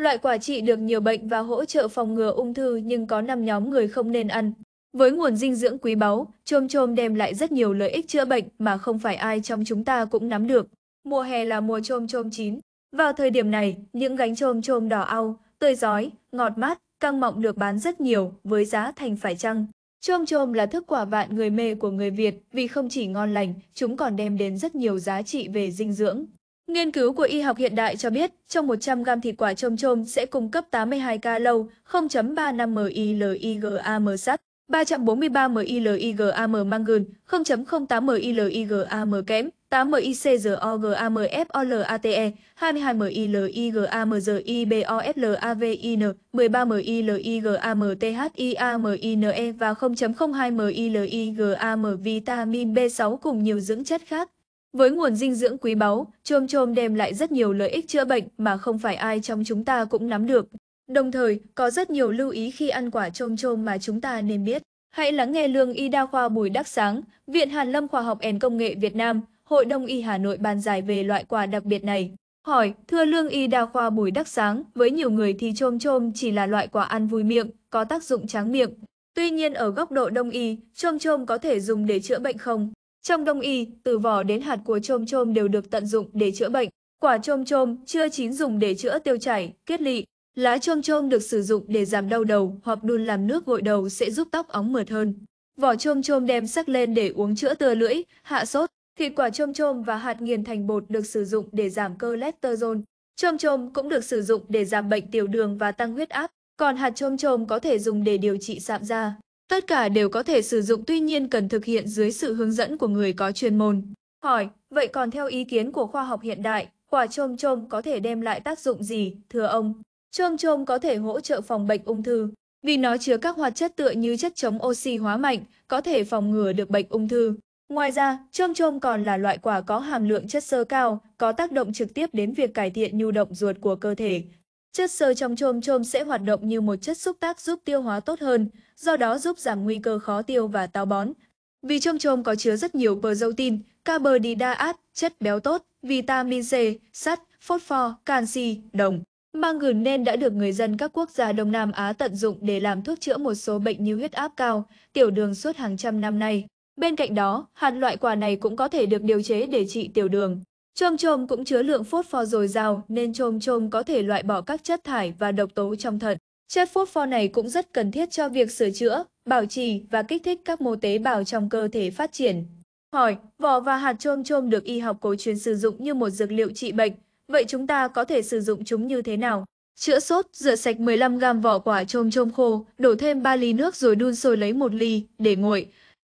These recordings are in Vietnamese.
Loại quả trị được nhiều bệnh và hỗ trợ phòng ngừa ung thư nhưng có 5 nhóm người không nên ăn. Với nguồn dinh dưỡng quý báu, chôm chôm đem lại rất nhiều lợi ích chữa bệnh mà không phải ai trong chúng ta cũng nắm được. Mùa hè là mùa chôm chôm chín. Vào thời điểm này, những gánh chôm chôm đỏ au, tươi giói, ngọt mát, căng mọng được bán rất nhiều với giá thành phải chăng. Chôm chôm là thức quả vạn người mê của người Việt vì không chỉ ngon lành, chúng còn đem đến rất nhiều giá trị về dinh dưỡng. Nghiên cứu của y học hiện đại cho biết, trong 100 gram thịt quả trôm trôm sẽ cung cấp 82 calo, 0.35 mIligam sắt, 343 mIligam mangan, 0.08 mIligam kẽm, 8 MICGOGAM FOLATE, 22 MILIGAM ZIBOFLAVIN, 13 MILIGAM THIAMINE và 0.02 MILIGAM vitamin B6 cùng nhiều dưỡng chất khác. Với nguồn dinh dưỡng quý báu, chôm chôm đem lại rất nhiều lợi ích chữa bệnh mà không phải ai trong chúng ta cũng nắm được. Đồng thời, có rất nhiều lưu ý khi ăn quả chôm chôm mà chúng ta nên biết. Hãy lắng nghe lương y đa khoa Bùi Đắc Sáng, Viện Hàn Lâm Khoa học and Công nghệ Việt Nam, Hội Đông y Hà Nội bàn giải về loại quả đặc biệt này. Hỏi, thưa lương y đa khoa Bùi Đắc Sáng, với nhiều người thì chôm chôm chỉ là loại quả ăn vui miệng, có tác dụng tráng miệng. Tuy nhiên ở góc độ đông y, chôm chôm có thể dùng để chữa bệnh không? Trong đông y, từ vỏ đến hạt của chôm chôm đều được tận dụng để chữa bệnh. Quả chôm chôm chưa chín dùng để chữa tiêu chảy, kết lị. Lá chôm chôm được sử dụng để giảm đau đầu hoặc đun làm nước gội đầu sẽ giúp tóc óng mượt hơn. Vỏ chôm chôm đem sắc lên để uống chữa tưa lưỡi, hạ sốt. Thịt quả chôm chôm và hạt nghiền thành bột được sử dụng để giảm cơ cholesterol. Chôm chôm cũng được sử dụng để giảm bệnh tiểu đường và tăng huyết áp, còn hạt chôm chôm có thể dùng để điều trị sạm da. Tất cả đều có thể sử dụng tuy nhiên cần thực hiện dưới sự hướng dẫn của người có chuyên môn. Hỏi, vậy còn theo ý kiến của khoa học hiện đại, quả trôm trôm có thể đem lại tác dụng gì, thưa ông? Trôm trôm có thể hỗ trợ phòng bệnh ung thư, vì nó chứa các hoạt chất tựa như chất chống oxy hóa mạnh, có thể phòng ngừa được bệnh ung thư. Ngoài ra, trôm trôm còn là loại quả có hàm lượng chất xơ cao, có tác động trực tiếp đến việc cải thiện nhu động ruột của cơ thể, Chất sơ trong chôm chôm sẽ hoạt động như một chất xúc tác giúp tiêu hóa tốt hơn, do đó giúp giảm nguy cơ khó tiêu và táo bón. Vì chôm chôm có chứa rất nhiều protein, carbohydrate, chất béo tốt, vitamin C, sắt, phốt pho, canxi, đồng. gừng nên đã được người dân các quốc gia Đông Nam Á tận dụng để làm thuốc chữa một số bệnh như huyết áp cao, tiểu đường suốt hàng trăm năm nay. Bên cạnh đó, hạt loại quả này cũng có thể được điều chế để trị tiểu đường. Trôm trôm cũng chứa lượng phốt pho dồi dào nên trôm trôm có thể loại bỏ các chất thải và độc tố trong thận. Chất phốt pho này cũng rất cần thiết cho việc sửa chữa, bảo trì và kích thích các mô tế bào trong cơ thể phát triển. Hỏi, vỏ và hạt trôm trôm được y học cổ truyền sử dụng như một dược liệu trị bệnh, vậy chúng ta có thể sử dụng chúng như thế nào? Chữa sốt, rửa sạch 15g vỏ quả trôm trôm khô, đổ thêm 3 ly nước rồi đun sôi lấy 1 ly để nguội.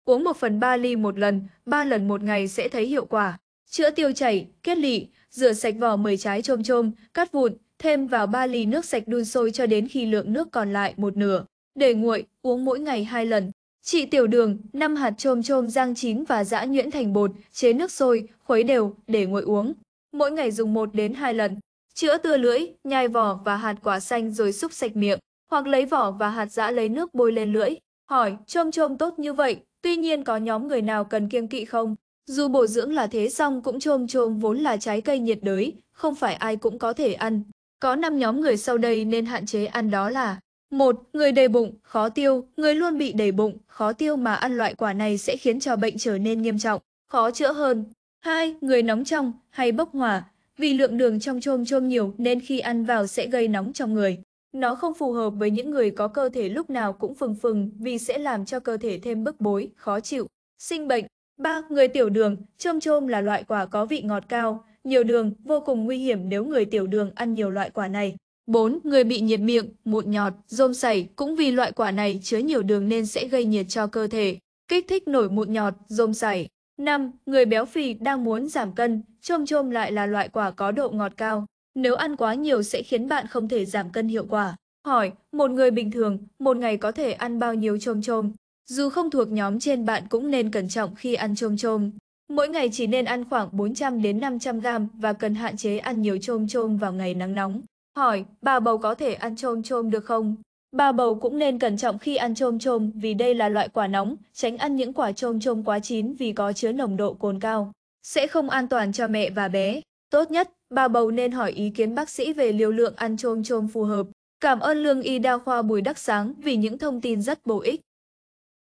Uống 1 phần 3 ly một lần, 3 lần một ngày sẽ thấy hiệu quả chữa tiêu chảy, kết lị, rửa sạch vỏ mười trái chôm chôm, cắt vụn, thêm vào 3 ly nước sạch đun sôi cho đến khi lượng nước còn lại một nửa. Để nguội, uống mỗi ngày hai lần. Trị tiểu đường, 5 hạt chôm chôm rang chín và giã nhuyễn thành bột, chế nước sôi, khuấy đều, để nguội uống. Mỗi ngày dùng 1 đến 2 lần. Chữa tưa lưỡi, nhai vỏ và hạt quả xanh rồi xúc sạch miệng, hoặc lấy vỏ và hạt giã lấy nước bôi lên lưỡi. Hỏi, chôm chôm tốt như vậy, tuy nhiên có nhóm người nào cần kiêng kỵ không? Dù bổ dưỡng là thế xong cũng trôm trôm vốn là trái cây nhiệt đới, không phải ai cũng có thể ăn. Có 5 nhóm người sau đây nên hạn chế ăn đó là một Người đầy bụng, khó tiêu, người luôn bị đầy bụng, khó tiêu mà ăn loại quả này sẽ khiến cho bệnh trở nên nghiêm trọng, khó chữa hơn. 2. Người nóng trong hay bốc hỏa, vì lượng đường trong trôm trôm nhiều nên khi ăn vào sẽ gây nóng trong người. Nó không phù hợp với những người có cơ thể lúc nào cũng phừng phừng vì sẽ làm cho cơ thể thêm bức bối, khó chịu, sinh bệnh. 3. Người tiểu đường, chôm chôm là loại quả có vị ngọt cao, nhiều đường, vô cùng nguy hiểm nếu người tiểu đường ăn nhiều loại quả này. 4. Người bị nhiệt miệng, mụn nhọt, rôm sảy cũng vì loại quả này chứa nhiều đường nên sẽ gây nhiệt cho cơ thể, kích thích nổi mụn nhọt, rôm sảy. 5. Người béo phì đang muốn giảm cân, chôm chôm lại là loại quả có độ ngọt cao. Nếu ăn quá nhiều sẽ khiến bạn không thể giảm cân hiệu quả. Hỏi, một người bình thường, một ngày có thể ăn bao nhiêu chôm chôm? Dù không thuộc nhóm trên bạn cũng nên cẩn trọng khi ăn chôm chôm. Mỗi ngày chỉ nên ăn khoảng 400 đến 500 gram và cần hạn chế ăn nhiều chôm chôm vào ngày nắng nóng. Hỏi, bà bầu có thể ăn chôm chôm được không? Bà bầu cũng nên cẩn trọng khi ăn chôm chôm vì đây là loại quả nóng, tránh ăn những quả chôm chôm quá chín vì có chứa nồng độ cồn cao. Sẽ không an toàn cho mẹ và bé. Tốt nhất, bà bầu nên hỏi ý kiến bác sĩ về liều lượng ăn chôm chôm phù hợp. Cảm ơn Lương Y Đa Khoa Bùi Đắc Sáng vì những thông tin rất bổ ích.